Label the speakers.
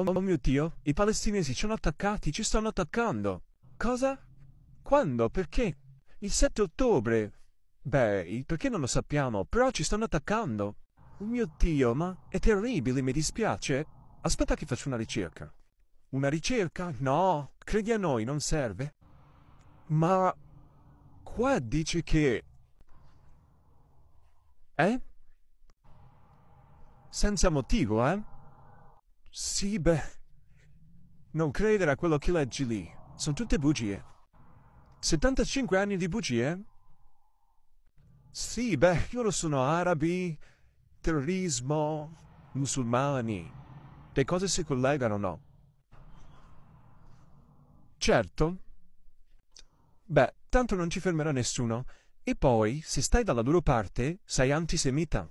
Speaker 1: Oh, oh, oh, mio Dio, i palestinesi ci hanno attaccati, ci stanno attaccando. Cosa? Quando? Perché? Il 7 ottobre. Beh, perché non lo sappiamo, però ci stanno attaccando. Oh mio Dio, ma è terribile, mi dispiace. Aspetta che faccio una ricerca. Una ricerca? No, credi a noi, non serve. Ma qua dice che... Eh? Senza motivo, eh? Sì, beh. Non credere a quello che leggi lì. Sono tutte bugie. 75 anni di bugie? Sì, beh, loro sono arabi, terrorismo, musulmani. Le cose si collegano, no? Certo. Beh, tanto non ci fermerà nessuno. E poi, se stai dalla loro parte, sei antisemita.